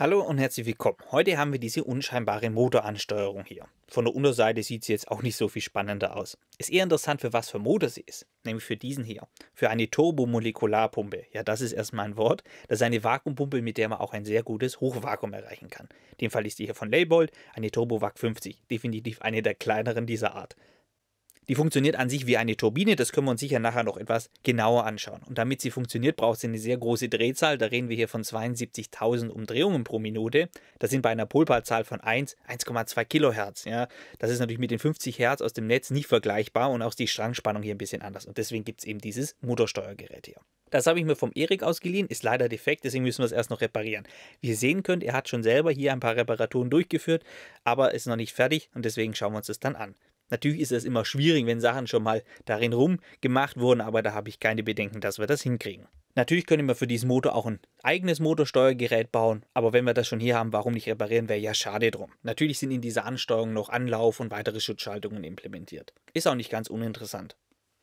Hallo und herzlich willkommen. Heute haben wir diese unscheinbare Motoransteuerung hier. Von der Unterseite sieht sie jetzt auch nicht so viel spannender aus. Ist eher interessant, für was für Motor sie ist. Nämlich für diesen hier. Für eine Turbomolekularpumpe. Ja, das ist erstmal ein Wort. Das ist eine Vakuumpumpe, mit der man auch ein sehr gutes Hochvakuum erreichen kann. In dem Fall ist die hier von Leybold, eine Turbovac 50. Definitiv eine der kleineren dieser Art. Die funktioniert an sich wie eine Turbine, das können wir uns sicher nachher noch etwas genauer anschauen. Und damit sie funktioniert, braucht sie eine sehr große Drehzahl, da reden wir hier von 72.000 Umdrehungen pro Minute. Das sind bei einer Polparzahl von 1, 1,2 Kilohertz. Ja. Das ist natürlich mit den 50 Hertz aus dem Netz nicht vergleichbar und auch die Strangspannung hier ein bisschen anders. Und deswegen gibt es eben dieses Motorsteuergerät hier. Das habe ich mir vom Erik ausgeliehen, ist leider defekt, deswegen müssen wir es erst noch reparieren. Wie ihr sehen könnt, er hat schon selber hier ein paar Reparaturen durchgeführt, aber ist noch nicht fertig und deswegen schauen wir uns das dann an. Natürlich ist es immer schwierig, wenn Sachen schon mal darin rumgemacht wurden, aber da habe ich keine Bedenken, dass wir das hinkriegen. Natürlich können wir für diesen Motor auch ein eigenes Motorsteuergerät bauen, aber wenn wir das schon hier haben, warum nicht reparieren, wäre ja schade drum. Natürlich sind in dieser Ansteuerung noch Anlauf und weitere Schutzschaltungen implementiert. Ist auch nicht ganz uninteressant.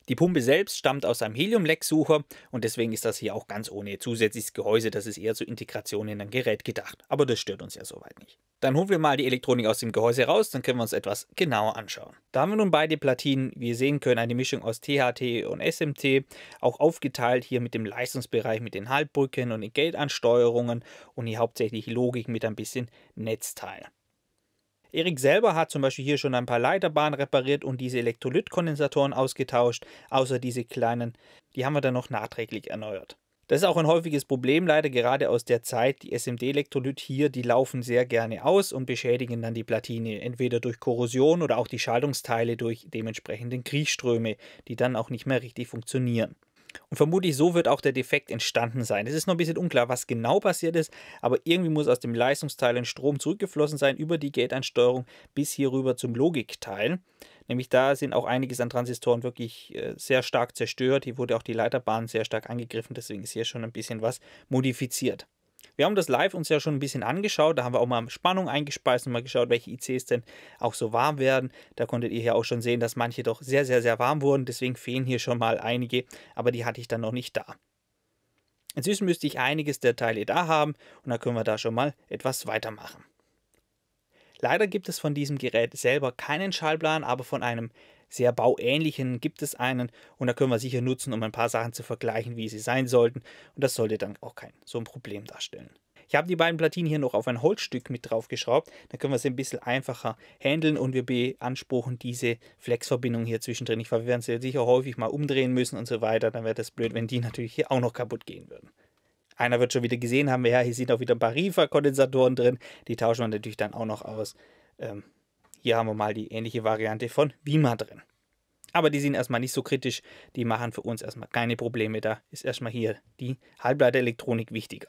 Die Pumpe selbst stammt aus einem Helium-Lecksucher und deswegen ist das hier auch ganz ohne zusätzliches Gehäuse. Das ist eher zur Integration in ein Gerät gedacht, aber das stört uns ja soweit nicht. Dann holen wir mal die Elektronik aus dem Gehäuse raus, dann können wir uns etwas genauer anschauen. Da haben wir nun beide Platinen, wie ihr sehen können, eine Mischung aus THT und SMT, auch aufgeteilt hier mit dem Leistungsbereich, mit den Halbbrücken und den Geldansteuerungen und hier hauptsächlich Logik mit ein bisschen Netzteil. Erik selber hat zum Beispiel hier schon ein paar Leiterbahnen repariert und diese Elektrolytkondensatoren ausgetauscht, außer diese kleinen, die haben wir dann noch nachträglich erneuert. Das ist auch ein häufiges Problem, leider gerade aus der Zeit. Die SMD-Elektrolyt hier, die laufen sehr gerne aus und beschädigen dann die Platine, entweder durch Korrosion oder auch die Schaltungsteile durch dementsprechende Kriechströme, die dann auch nicht mehr richtig funktionieren. Und vermutlich so wird auch der Defekt entstanden sein. Es ist noch ein bisschen unklar, was genau passiert ist, aber irgendwie muss aus dem Leistungsteil ein Strom zurückgeflossen sein über die Gate-Ansteuerung bis hier rüber zum Logikteil. Nämlich da sind auch einiges an Transistoren wirklich äh, sehr stark zerstört. Hier wurde auch die Leiterbahn sehr stark angegriffen, deswegen ist hier schon ein bisschen was modifiziert. Wir haben das live uns ja schon ein bisschen angeschaut. Da haben wir auch mal Spannung eingespeist und mal geschaut, welche ICs denn auch so warm werden. Da konntet ihr ja auch schon sehen, dass manche doch sehr, sehr, sehr warm wurden. Deswegen fehlen hier schon mal einige, aber die hatte ich dann noch nicht da. Inzwischen müsste ich einiges der Teile da haben und dann können wir da schon mal etwas weitermachen. Leider gibt es von diesem Gerät selber keinen Schallplan, aber von einem sehr bauähnlichen gibt es einen und da können wir sicher nutzen, um ein paar Sachen zu vergleichen, wie sie sein sollten und das sollte dann auch kein so ein Problem darstellen. Ich habe die beiden Platinen hier noch auf ein Holzstück mit drauf geschraubt, dann können wir sie ein bisschen einfacher handeln und wir beanspruchen diese Flexverbindung hier zwischendrin. Ich werden sie sicher häufig mal umdrehen müssen und so weiter, dann wäre das blöd, wenn die natürlich hier auch noch kaputt gehen würden. Einer wird schon wieder gesehen haben, wir ja, hier sind auch wieder ein paar Rifa-Kondensatoren drin, die tauschen wir natürlich dann auch noch aus. Ähm, hier haben wir mal die ähnliche Variante von Beamer drin. Aber die sind erstmal nicht so kritisch, die machen für uns erstmal keine Probleme. Da ist erstmal hier die Halbleiterelektronik wichtiger.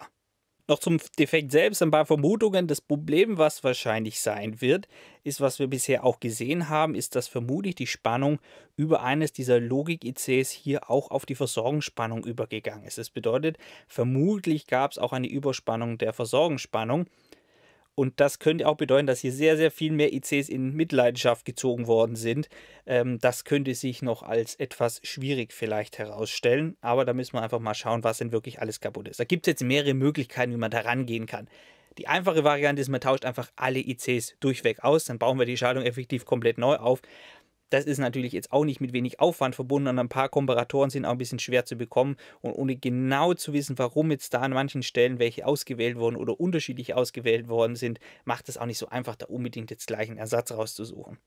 Noch zum Defekt selbst ein paar Vermutungen. Das Problem, was wahrscheinlich sein wird, ist, was wir bisher auch gesehen haben, ist, dass vermutlich die Spannung über eines dieser Logik-ICs hier auch auf die Versorgungsspannung übergegangen ist. Das bedeutet, vermutlich gab es auch eine Überspannung der Versorgungsspannung und das könnte auch bedeuten, dass hier sehr, sehr viel mehr ICs in Mitleidenschaft gezogen worden sind. Ähm, das könnte sich noch als etwas schwierig vielleicht herausstellen. Aber da müssen wir einfach mal schauen, was denn wirklich alles kaputt ist. Da gibt es jetzt mehrere Möglichkeiten, wie man da rangehen kann. Die einfache Variante ist, man tauscht einfach alle ICs durchweg aus, dann bauen wir die Schaltung effektiv komplett neu auf. Das ist natürlich jetzt auch nicht mit wenig Aufwand verbunden und ein paar Komparatoren sind auch ein bisschen schwer zu bekommen und ohne genau zu wissen, warum jetzt da an manchen Stellen welche ausgewählt wurden oder unterschiedlich ausgewählt worden sind, macht es auch nicht so einfach, da unbedingt jetzt gleich einen Ersatz rauszusuchen.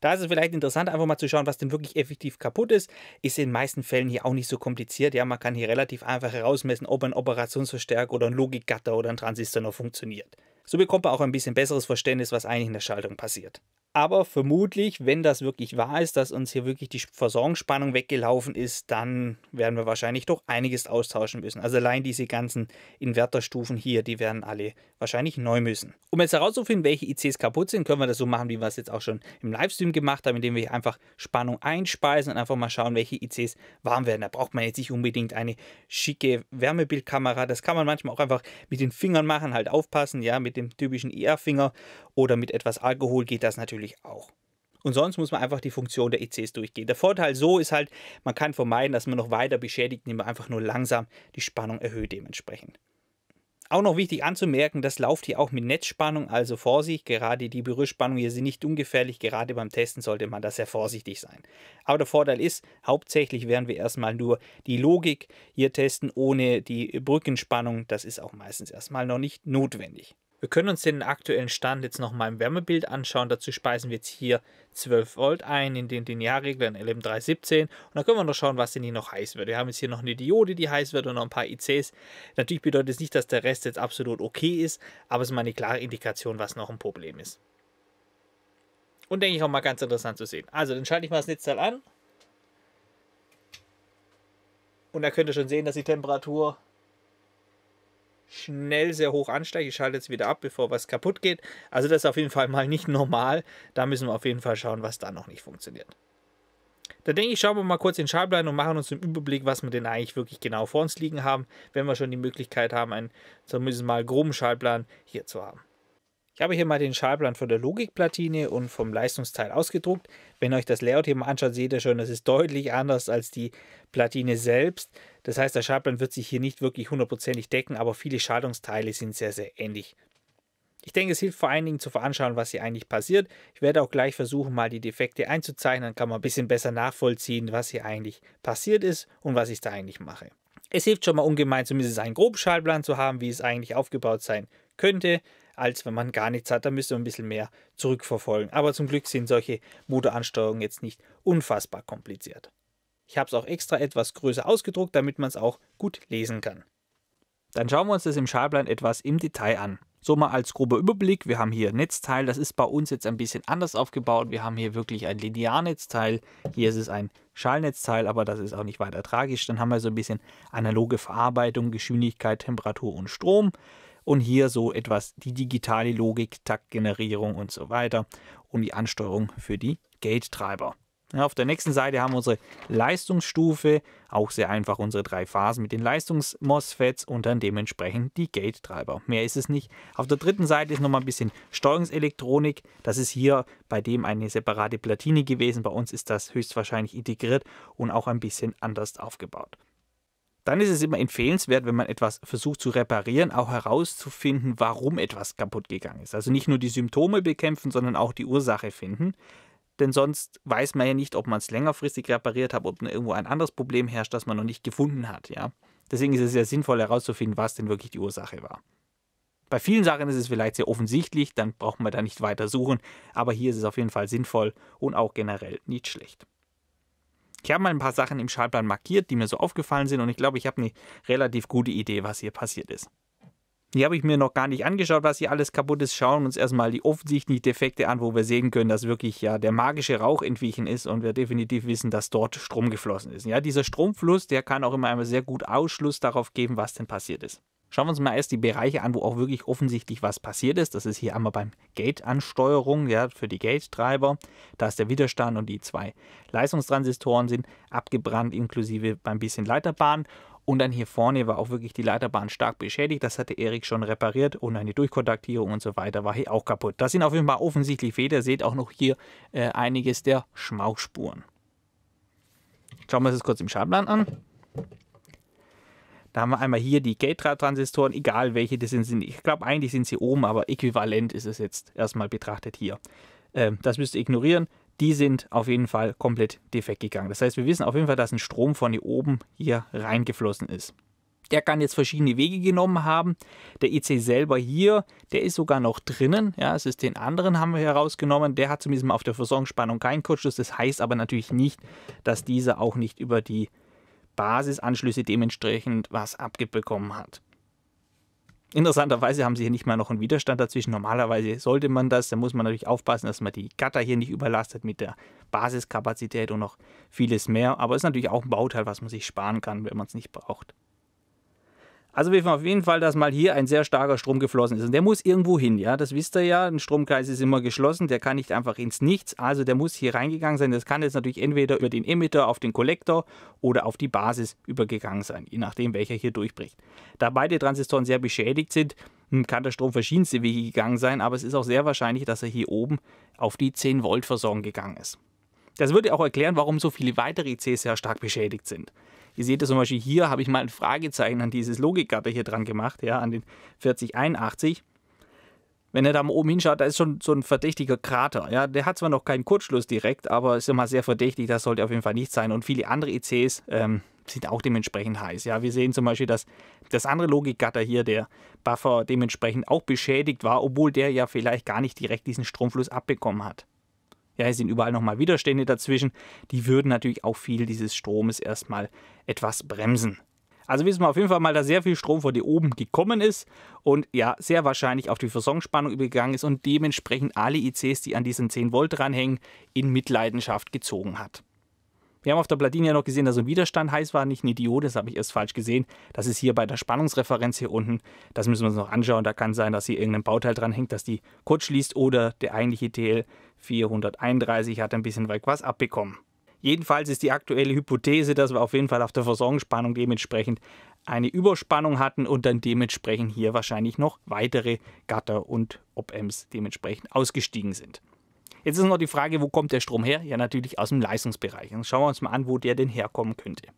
Da ist es vielleicht interessant, einfach mal zu schauen, was denn wirklich effektiv kaputt ist. Ist in den meisten Fällen hier auch nicht so kompliziert. Ja, man kann hier relativ einfach herausmessen, ob ein Operationsverstärker oder ein Logikgatter oder ein Transistor noch funktioniert. So bekommt man auch ein bisschen besseres Verständnis, was eigentlich in der Schaltung passiert. Aber vermutlich, wenn das wirklich wahr ist, dass uns hier wirklich die Versorgungsspannung weggelaufen ist, dann werden wir wahrscheinlich doch einiges austauschen müssen. Also allein diese ganzen Inverterstufen hier, die werden alle wahrscheinlich neu müssen. Um jetzt herauszufinden, welche ICs kaputt sind, können wir das so machen, wie wir es jetzt auch schon im Livestream gemacht haben, indem wir hier einfach Spannung einspeisen und einfach mal schauen, welche ICs warm werden. Da braucht man jetzt nicht unbedingt eine schicke Wärmebildkamera. Das kann man manchmal auch einfach mit den Fingern machen, halt aufpassen, ja, mit dem typischen IR-Finger e oder mit etwas Alkohol geht das natürlich natürlich auch. Und sonst muss man einfach die Funktion der ICs durchgehen. Der Vorteil so ist halt, man kann vermeiden, dass man noch weiter beschädigt, indem man einfach nur langsam die Spannung erhöht dementsprechend. Auch noch wichtig anzumerken, das läuft hier auch mit Netzspannung, also Vorsicht, gerade die Berührspannung hier sind nicht ungefährlich, gerade beim Testen sollte man da sehr vorsichtig sein. Aber der Vorteil ist, hauptsächlich werden wir erstmal nur die Logik hier testen, ohne die Brückenspannung, das ist auch meistens erstmal noch nicht notwendig. Wir können uns den aktuellen Stand jetzt nochmal im Wärmebild anschauen. Dazu speisen wir jetzt hier 12 Volt ein in den Linearregler in LM317 und dann können wir noch schauen, was denn hier noch heiß wird. Wir haben jetzt hier noch eine Diode, die heiß wird und noch ein paar ICs. Natürlich bedeutet es das nicht, dass der Rest jetzt absolut okay ist, aber es ist mal eine klare Indikation, was noch ein Problem ist. Und denke ich auch mal ganz interessant zu sehen. Also, dann schalte ich mal das Netzteil an. Und da könnt ihr schon sehen, dass die Temperatur schnell sehr hoch ansteigt. Ich schalte jetzt wieder ab, bevor was kaputt geht. Also das ist auf jeden Fall mal nicht normal. Da müssen wir auf jeden Fall schauen, was da noch nicht funktioniert. Da denke ich, schauen wir mal kurz den Schaltplan und machen uns einen Überblick, was wir denn eigentlich wirklich genau vor uns liegen haben, wenn wir schon die Möglichkeit haben, einen zumindest mal groben Schallplan hier zu haben. Ich habe hier mal den Schallplan von der Logikplatine und vom Leistungsteil ausgedruckt. Wenn ihr euch das Layout hier mal anschaut, seht ihr schon, das ist deutlich anders als die Platine selbst. Das heißt, der Schaltplan wird sich hier nicht wirklich hundertprozentig decken, aber viele Schaltungsteile sind sehr, sehr ähnlich. Ich denke, es hilft vor allen Dingen zu veranschauen, was hier eigentlich passiert. Ich werde auch gleich versuchen, mal die Defekte einzuzeichnen, dann kann man ein bisschen besser nachvollziehen, was hier eigentlich passiert ist und was ich da eigentlich mache. Es hilft schon mal ungemein, zumindest einen groben Schaltplan zu haben, wie es eigentlich aufgebaut sein könnte, als wenn man gar nichts hat. Da müsste man ein bisschen mehr zurückverfolgen. Aber zum Glück sind solche Motoransteuerungen jetzt nicht unfassbar kompliziert. Ich habe es auch extra etwas größer ausgedruckt, damit man es auch gut lesen kann. Dann schauen wir uns das im Schallplan etwas im Detail an. So mal als grober Überblick, wir haben hier Netzteil, das ist bei uns jetzt ein bisschen anders aufgebaut. Wir haben hier wirklich ein Linearnetzteil, hier ist es ein Schallnetzteil, aber das ist auch nicht weiter tragisch. Dann haben wir so ein bisschen analoge Verarbeitung, Geschwindigkeit, Temperatur und Strom. Und hier so etwas die digitale Logik, Taktgenerierung und so weiter und die Ansteuerung für die Gate-Treiber. Ja, auf der nächsten Seite haben wir unsere Leistungsstufe, auch sehr einfach unsere drei Phasen mit den Leistungs-MOSFETs und dann dementsprechend die Gate-Treiber. Mehr ist es nicht. Auf der dritten Seite ist nochmal ein bisschen Steuerungselektronik. Das ist hier bei dem eine separate Platine gewesen. Bei uns ist das höchstwahrscheinlich integriert und auch ein bisschen anders aufgebaut dann ist es immer empfehlenswert, wenn man etwas versucht zu reparieren, auch herauszufinden, warum etwas kaputt gegangen ist. Also nicht nur die Symptome bekämpfen, sondern auch die Ursache finden denn sonst weiß man ja nicht, ob man es längerfristig repariert hat, ob irgendwo ein anderes Problem herrscht, das man noch nicht gefunden hat. Ja? Deswegen ist es sehr sinnvoll herauszufinden, was denn wirklich die Ursache war. Bei vielen Sachen ist es vielleicht sehr offensichtlich, dann braucht man da nicht weiter suchen, aber hier ist es auf jeden Fall sinnvoll und auch generell nicht schlecht. Ich habe mal ein paar Sachen im Schaltplan markiert, die mir so aufgefallen sind und ich glaube, ich habe eine relativ gute Idee, was hier passiert ist. Die habe ich mir noch gar nicht angeschaut, was hier alles kaputt ist. Schauen uns erstmal die offensichtlichen Defekte an, wo wir sehen können, dass wirklich ja der magische Rauch entwichen ist und wir definitiv wissen, dass dort Strom geflossen ist. Ja, dieser Stromfluss, der kann auch immer einmal sehr gut Ausschluss darauf geben, was denn passiert ist. Schauen wir uns mal erst die Bereiche an, wo auch wirklich offensichtlich was passiert ist. Das ist hier einmal beim Gate-Ansteuerung, ja, für die Gate-Treiber. Da ist der Widerstand und die zwei Leistungstransistoren sind abgebrannt, inklusive beim bisschen Leiterbahn. Und dann hier vorne war auch wirklich die Leiterbahn stark beschädigt. Das hatte Erik schon repariert und eine Durchkontaktierung und so weiter war hier auch kaputt. Das sind auf jeden Fall offensichtlich Fehler. Seht auch noch hier äh, einiges der Schmauchspuren. Schauen wir uns das kurz im Schadplan an. Da haben wir einmal hier die Gate-Transistoren, egal welche das sind. Ich glaube, eigentlich sind sie oben, aber äquivalent ist es jetzt erstmal betrachtet hier. Ähm, das müsst ihr ignorieren die sind auf jeden Fall komplett defekt gegangen. Das heißt, wir wissen auf jeden Fall, dass ein Strom von hier oben hier reingeflossen ist. Der kann jetzt verschiedene Wege genommen haben. Der IC e selber hier, der ist sogar noch drinnen. Ja, es ist den anderen haben wir herausgenommen. Der hat zumindest mal auf der Versorgungsspannung keinen Kurzschluss. Das heißt aber natürlich nicht, dass dieser auch nicht über die Basisanschlüsse dementsprechend was abgebekommen hat. Interessanterweise haben sie hier nicht mal noch einen Widerstand dazwischen. Normalerweise sollte man das. Da muss man natürlich aufpassen, dass man die Gatter hier nicht überlastet mit der Basiskapazität und noch vieles mehr. Aber es ist natürlich auch ein Bauteil, was man sich sparen kann, wenn man es nicht braucht. Also wir wissen auf jeden Fall, dass mal hier ein sehr starker Strom geflossen ist. Und der muss irgendwo hin, ja. Das wisst ihr ja. Ein Stromkreis ist immer geschlossen. Der kann nicht einfach ins Nichts. Also der muss hier reingegangen sein. Das kann jetzt natürlich entweder über den Emitter auf den Kollektor oder auf die Basis übergegangen sein. Je nachdem, welcher hier durchbricht. Da beide Transistoren sehr beschädigt sind, hm, kann der Strom verschiedenste Wege gegangen sein. Aber es ist auch sehr wahrscheinlich, dass er hier oben auf die 10 Volt Versorgung gegangen ist. Das würde auch erklären, warum so viele weitere ICs sehr stark beschädigt sind. Ihr seht das zum Beispiel hier, habe ich mal ein Fragezeichen an dieses Logikgatter hier dran gemacht, ja, an den 4081. Wenn ihr da mal oben hinschaut, da ist schon so ein verdächtiger Krater. Ja, der hat zwar noch keinen Kurzschluss direkt, aber ist immer sehr verdächtig. Das sollte auf jeden Fall nicht sein. Und viele andere ECs ähm, sind auch dementsprechend heiß. Ja, wir sehen zum Beispiel, dass das andere Logikgatter hier, der Buffer, dementsprechend auch beschädigt war, obwohl der ja vielleicht gar nicht direkt diesen Stromfluss abbekommen hat ja, es sind überall nochmal Widerstände dazwischen, die würden natürlich auch viel dieses Stromes erstmal etwas bremsen. Also wissen wir auf jeden Fall mal, dass sehr viel Strom von hier oben gekommen ist und ja, sehr wahrscheinlich auf die Versorgungsspannung übergegangen ist und dementsprechend alle ICs, die an diesen 10 Volt dranhängen, in Mitleidenschaft gezogen hat. Wir haben auf der Platine ja noch gesehen, dass so ein Widerstand heiß war, nicht eine Diode, das habe ich erst falsch gesehen. Das ist hier bei der Spannungsreferenz hier unten. Das müssen wir uns noch anschauen. Da kann sein, dass hier irgendein Bauteil dran hängt, dass die kurz schließt oder der eigentliche TL 431 hat ein bisschen weit was abbekommen. Jedenfalls ist die aktuelle Hypothese, dass wir auf jeden Fall auf der Versorgungsspannung dementsprechend eine Überspannung hatten und dann dementsprechend hier wahrscheinlich noch weitere Gatter und OPMs dementsprechend ausgestiegen sind. Jetzt ist noch die Frage, wo kommt der Strom her? Ja, natürlich aus dem Leistungsbereich. Dann schauen wir uns mal an, wo der denn herkommen könnte.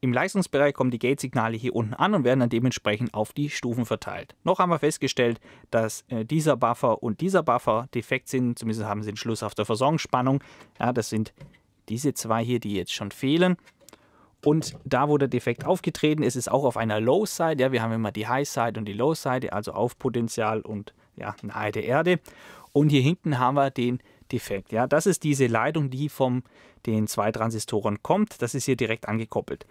Im Leistungsbereich kommen die Gate-Signale hier unten an und werden dann dementsprechend auf die Stufen verteilt. Noch haben wir festgestellt, dass äh, dieser Buffer und dieser Buffer defekt sind, zumindest haben sie einen Schluss auf der Versorgungsspannung. Ja, das sind diese zwei hier, die jetzt schon fehlen. Und da, wo der Defekt aufgetreten ist, ist auch auf einer Low-Side. Ja, wir haben immer die High-Side und die Low-Side, also auf Potenzial und ja, nahe der Erde. Und hier hinten haben wir den Defekt. Ja, das ist diese Leitung, die von den zwei Transistoren kommt. Das ist hier direkt angekoppelt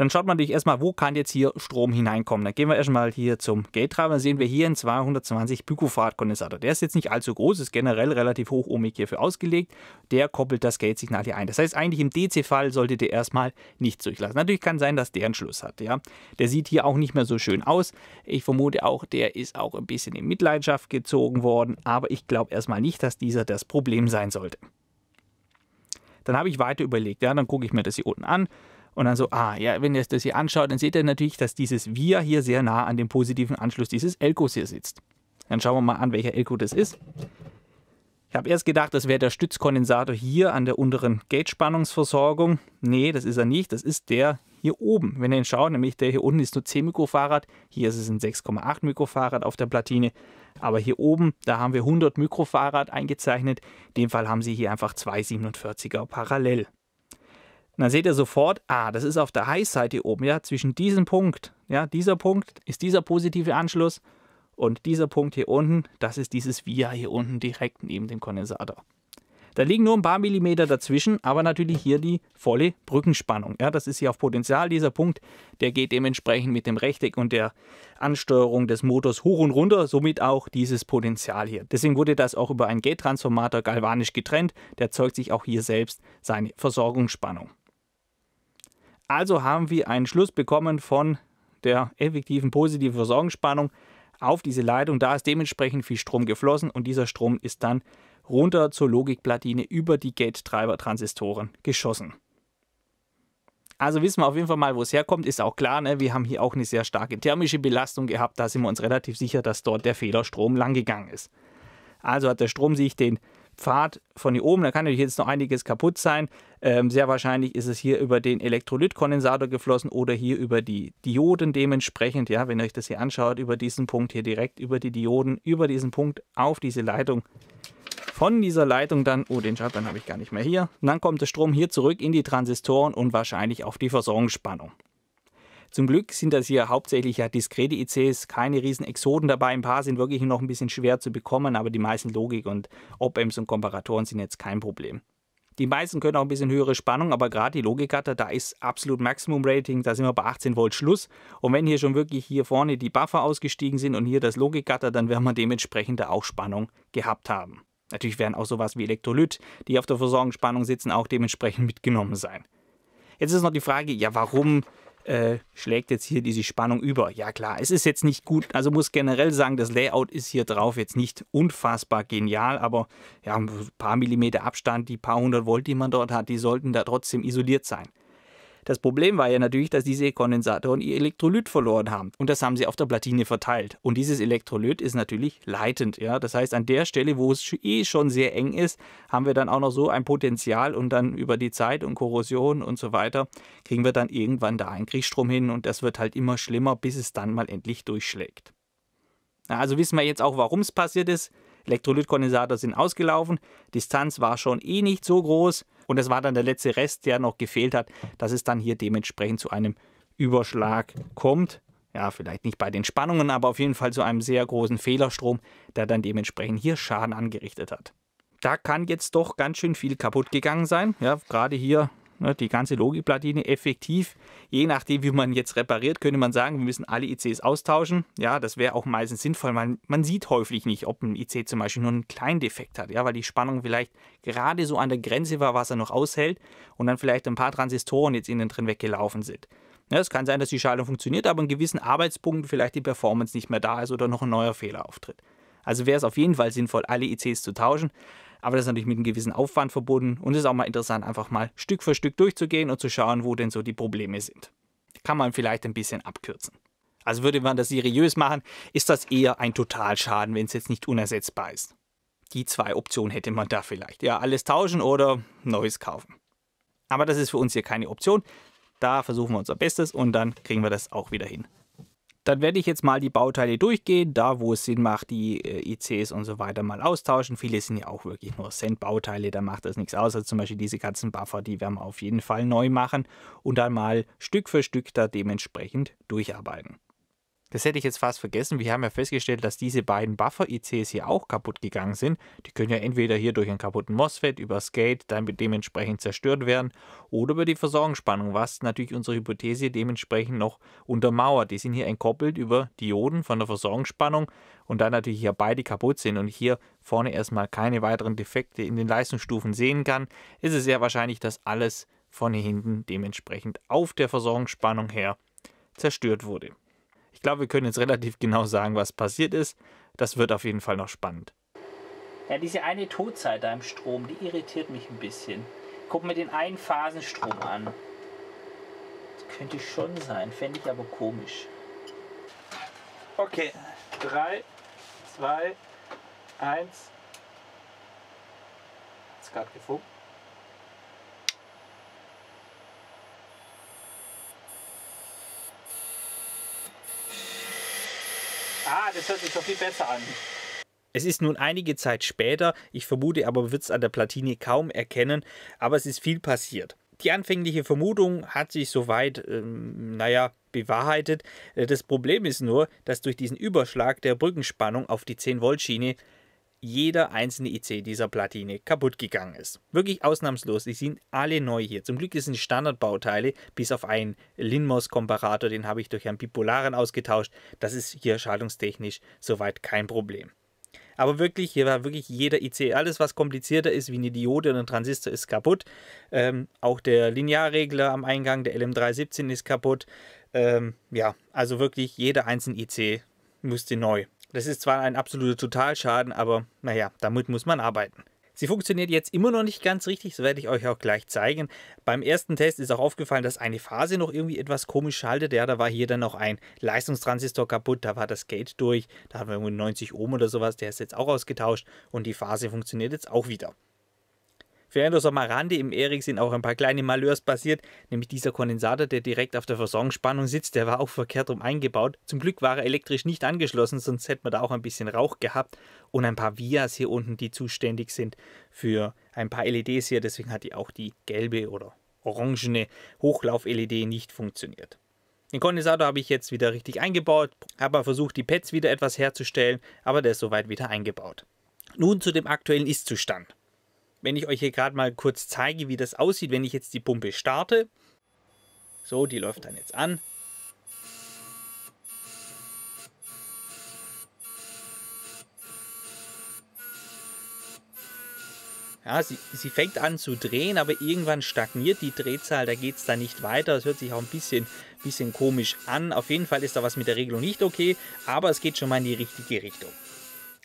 dann schaut man natürlich erstmal, wo kann jetzt hier Strom hineinkommen. Dann gehen wir erstmal hier zum Gate-Treiber. Dann sehen wir hier einen 220 Picofarad-Kondensator. Der ist jetzt nicht allzu groß, ist generell relativ hochohmig hierfür ausgelegt. Der koppelt das Gate-Signal hier ein. Das heißt, eigentlich im DC-Fall solltet ihr erstmal nichts durchlassen. Natürlich kann sein, dass der einen Schluss hat. Ja? Der sieht hier auch nicht mehr so schön aus. Ich vermute auch, der ist auch ein bisschen in Mitleidenschaft gezogen worden. Aber ich glaube erstmal nicht, dass dieser das Problem sein sollte. Dann habe ich weiter überlegt, ja, dann gucke ich mir das hier unten an. Und dann so, ah, ja, wenn ihr das hier anschaut, dann seht ihr natürlich, dass dieses Wir hier sehr nah an dem positiven Anschluss dieses Elkos hier sitzt. Dann schauen wir mal an, welcher Elko das ist. Ich habe erst gedacht, das wäre der Stützkondensator hier an der unteren Gate-Spannungsversorgung. Nee, das ist er nicht. Das ist der hier oben. Wenn ihr ihn schaut, nämlich der hier unten ist nur 10 Mikrofarad. Hier ist es ein 6,8 Mikrofarad auf der Platine. Aber hier oben, da haben wir 100 Mikrofarad eingezeichnet. In dem Fall haben sie hier einfach zwei 47er parallel dann seht ihr sofort, ah, das ist auf der High-Seite oben, ja, zwischen diesem Punkt, ja, dieser Punkt ist dieser positive Anschluss und dieser Punkt hier unten, das ist dieses Via hier unten direkt neben dem Kondensator. Da liegen nur ein paar Millimeter dazwischen, aber natürlich hier die volle Brückenspannung. Ja, das ist hier auf Potenzial dieser Punkt. Der geht dementsprechend mit dem Rechteck und der Ansteuerung des Motors hoch und runter, somit auch dieses Potenzial hier. Deswegen wurde das auch über einen Gate-Transformator galvanisch getrennt. Der zeugt sich auch hier selbst seine Versorgungsspannung. Also haben wir einen Schluss bekommen von der effektiven positiven Versorgungsspannung auf diese Leitung. Da ist dementsprechend viel Strom geflossen und dieser Strom ist dann runter zur Logikplatine über die Gate-Treiber-Transistoren geschossen. Also wissen wir auf jeden Fall mal, wo es herkommt, ist auch klar. Ne? Wir haben hier auch eine sehr starke thermische Belastung gehabt. Da sind wir uns relativ sicher, dass dort der Fehlerstrom langgegangen ist. Also hat der Strom sich den Pfad von hier oben. Da kann natürlich jetzt noch einiges kaputt sein. Ähm, sehr wahrscheinlich ist es hier über den Elektrolytkondensator geflossen oder hier über die Dioden dementsprechend. Ja, wenn ihr euch das hier anschaut, über diesen Punkt hier direkt über die Dioden, über diesen Punkt auf diese Leitung. Von dieser Leitung dann, oh, den Schaltplan habe ich gar nicht mehr hier. Und dann kommt der Strom hier zurück in die Transistoren und wahrscheinlich auf die Versorgungsspannung. Zum Glück sind das hier hauptsächlich ja diskrete ICs, keine riesen Exoden dabei. Ein paar sind wirklich noch ein bisschen schwer zu bekommen, aber die meisten Logik und Op-Amps und Komparatoren sind jetzt kein Problem. Die meisten können auch ein bisschen höhere Spannung, aber gerade die Logikcutter, da ist absolut Maximum Rating, da sind wir bei 18 Volt Schluss. Und wenn hier schon wirklich hier vorne die Buffer ausgestiegen sind und hier das Logikcutter, dann werden wir dementsprechend da auch Spannung gehabt haben. Natürlich werden auch sowas wie Elektrolyt, die auf der Versorgungsspannung sitzen, auch dementsprechend mitgenommen sein. Jetzt ist noch die Frage, ja warum äh, schlägt jetzt hier diese Spannung über. Ja klar, es ist jetzt nicht gut, also muss generell sagen, das Layout ist hier drauf jetzt nicht unfassbar genial, aber ja, ein paar Millimeter Abstand, die paar hundert Volt, die man dort hat, die sollten da trotzdem isoliert sein. Das Problem war ja natürlich, dass diese Kondensatoren ihr Elektrolyt verloren haben. Und das haben sie auf der Platine verteilt. Und dieses Elektrolyt ist natürlich leitend. Ja? Das heißt, an der Stelle, wo es eh schon sehr eng ist, haben wir dann auch noch so ein Potenzial und dann über die Zeit und Korrosion und so weiter, kriegen wir dann irgendwann da einen Kriegsstrom hin und das wird halt immer schlimmer, bis es dann mal endlich durchschlägt. Na, also wissen wir jetzt auch, warum es passiert ist. Elektrolytkondensator sind ausgelaufen, Distanz war schon eh nicht so groß und es war dann der letzte Rest, der noch gefehlt hat, dass es dann hier dementsprechend zu einem Überschlag kommt. Ja, vielleicht nicht bei den Spannungen, aber auf jeden Fall zu einem sehr großen Fehlerstrom, der dann dementsprechend hier Schaden angerichtet hat. Da kann jetzt doch ganz schön viel kaputt gegangen sein. Ja, gerade hier Ne, die ganze Logikplatine effektiv. Je nachdem, wie man jetzt repariert, könnte man sagen, wir müssen alle ICs austauschen. Ja, das wäre auch meistens sinnvoll. weil man sieht häufig nicht, ob ein IC zum Beispiel nur einen kleinen Defekt hat, ja, weil die Spannung vielleicht gerade so an der Grenze war, was er noch aushält und dann vielleicht ein paar Transistoren jetzt innen drin weggelaufen sind. Ja, es kann sein, dass die Schaltung funktioniert, aber an gewissen Arbeitspunkten vielleicht die Performance nicht mehr da ist oder noch ein neuer Fehler auftritt. Also wäre es auf jeden Fall sinnvoll, alle ICs zu tauschen. Aber das ist natürlich mit einem gewissen Aufwand verbunden und es ist auch mal interessant, einfach mal Stück für Stück durchzugehen und zu schauen, wo denn so die Probleme sind. Kann man vielleicht ein bisschen abkürzen. Also würde man das seriös machen, ist das eher ein Totalschaden, wenn es jetzt nicht unersetzbar ist. Die zwei Optionen hätte man da vielleicht. Ja, alles tauschen oder Neues kaufen. Aber das ist für uns hier keine Option. Da versuchen wir unser Bestes und dann kriegen wir das auch wieder hin. Dann werde ich jetzt mal die Bauteile durchgehen, da wo es Sinn macht, die äh, ICs und so weiter mal austauschen. Viele sind ja auch wirklich nur Cent-Bauteile, da macht das nichts aus. Also zum Beispiel diese ganzen Buffer, die werden wir auf jeden Fall neu machen und dann mal Stück für Stück da dementsprechend durcharbeiten. Das hätte ich jetzt fast vergessen. Wir haben ja festgestellt, dass diese beiden Buffer-ICs hier auch kaputt gegangen sind. Die können ja entweder hier durch einen kaputten MOSFET über Skate dann dementsprechend zerstört werden oder über die Versorgungsspannung, was natürlich unsere Hypothese dementsprechend noch untermauert. Die sind hier entkoppelt über Dioden von der Versorgungsspannung und dann natürlich hier beide kaputt sind und hier vorne erstmal keine weiteren Defekte in den Leistungsstufen sehen kann, ist es sehr wahrscheinlich, dass alles von hinten dementsprechend auf der Versorgungsspannung her zerstört wurde. Ich glaube, wir können jetzt relativ genau sagen, was passiert ist. Das wird auf jeden Fall noch spannend. Ja, diese eine Todzeit da im Strom, die irritiert mich ein bisschen. Guck mir den einen Phasenstrom an. Das könnte schon sein, fände ich aber komisch. Okay, drei, zwei, eins. Hat gerade gefunkt? Ah, das hört sich doch viel besser an. Es ist nun einige Zeit später, ich vermute aber, man wird es an der Platine kaum erkennen, aber es ist viel passiert. Die anfängliche Vermutung hat sich soweit, ähm, naja, bewahrheitet. Äh, das Problem ist nur, dass durch diesen Überschlag der Brückenspannung auf die 10-Volt-Schiene jeder einzelne IC dieser Platine kaputt gegangen ist. Wirklich ausnahmslos, die sind alle neu hier. Zum Glück sind es Standardbauteile, bis auf einen Linmos-Komparator, den habe ich durch einen bipolaren ausgetauscht. Das ist hier schaltungstechnisch soweit kein Problem. Aber wirklich, hier war wirklich jeder IC, alles was komplizierter ist wie eine Diode oder ein Transistor ist kaputt. Ähm, auch der Linearregler am Eingang, der LM317 ist kaputt. Ähm, ja, also wirklich jeder einzelne IC musste neu. Das ist zwar ein absoluter Totalschaden, aber naja, damit muss man arbeiten. Sie funktioniert jetzt immer noch nicht ganz richtig, das werde ich euch auch gleich zeigen. Beim ersten Test ist auch aufgefallen, dass eine Phase noch irgendwie etwas komisch schaltet. Ja, da war hier dann noch ein Leistungstransistor kaputt, da war das Gate durch, da hatten wir irgendwie 90 Ohm oder sowas, der ist jetzt auch ausgetauscht und die Phase funktioniert jetzt auch wieder. Während das am im Erik sind auch ein paar kleine Malheurs passiert, nämlich dieser Kondensator, der direkt auf der Versorgungsspannung sitzt, der war auch verkehrt rum eingebaut. Zum Glück war er elektrisch nicht angeschlossen, sonst hätten wir da auch ein bisschen Rauch gehabt und ein paar Vias hier unten, die zuständig sind für ein paar LEDs hier, deswegen hat die auch die gelbe oder orangene Hochlauf-LED nicht funktioniert. Den Kondensator habe ich jetzt wieder richtig eingebaut, habe versucht, die Pads wieder etwas herzustellen, aber der ist soweit wieder eingebaut. Nun zu dem aktuellen Ist-Zustand. Wenn ich euch hier gerade mal kurz zeige, wie das aussieht, wenn ich jetzt die Pumpe starte. So, die läuft dann jetzt an. Ja, sie, sie fängt an zu drehen, aber irgendwann stagniert die Drehzahl, da geht es dann nicht weiter. Das hört sich auch ein bisschen, bisschen komisch an. Auf jeden Fall ist da was mit der Regelung nicht okay, aber es geht schon mal in die richtige Richtung.